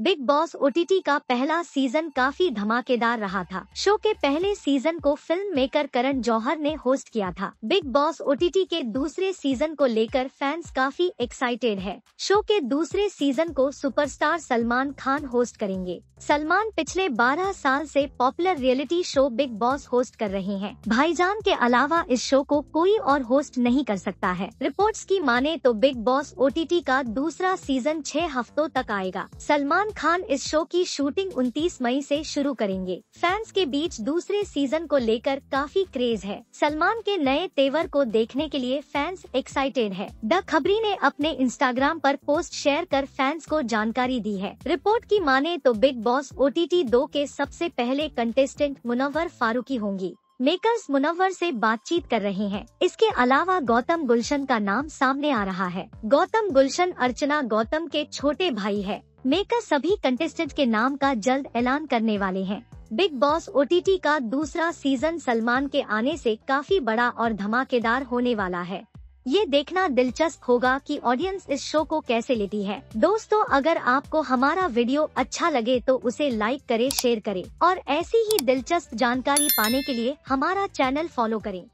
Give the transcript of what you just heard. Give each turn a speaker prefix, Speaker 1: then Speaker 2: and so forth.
Speaker 1: big boss ओ का पहला season काफी धमाकेदार रहा था शो के पहले सीजन को फिल्म मेकर करण जौहर ने होस्ट किया था बिग बॉस ओ के दूसरे सीजन को लेकर फैंस काफी एक्साइटेड है शो के दूसरे सीजन को सुपरस्टार सलमान खान होस्ट करेंगे सलमान पिछले 12 साल से popular reality show Bigg Boss host कर रहे हैं भाईजान के अलावा इस शो को कोई और होस्ट नहीं कर सकता है रिपोर्ट्स की माने तो बिग बॉस ओ का दूसरा सीजन छह हफ्तों तक आएगा सलमान खान इस शो की शूटिंग 29 मई से शुरू करेंगे फैंस के बीच दूसरे सीजन को लेकर काफी क्रेज है सलमान के नए तेवर को देखने के लिए फैंस एक्साइटेड है द खबरी ने अपने इंस्टाग्राम आरोप पोस्ट शेयर कर फैंस को जानकारी दी है रिपोर्ट की माने तो बिग बॉस ओ टी दो के सबसे पहले कंटेस्टेंट मुनव्वर फारूकी होंगी मेकर्स मुनव्वर से बातचीत कर रहे हैं इसके अलावा गौतम गुलशन का नाम सामने आ रहा है गौतम गुलशन अर्चना गौतम के छोटे भाई है मेकर सभी कंटेस्टेंट के नाम का जल्द ऐलान करने वाले हैं बिग बॉस ओ का दूसरा सीजन सलमान के आने से काफी बड़ा और धमाकेदार होने वाला है ये देखना दिलचस्प होगा कि ऑडियंस इस शो को कैसे लेती है दोस्तों अगर आपको हमारा वीडियो अच्छा लगे तो उसे लाइक करे शेयर करे और ऐसी ही दिलचस्प जानकारी पाने के लिए हमारा चैनल फॉलो करें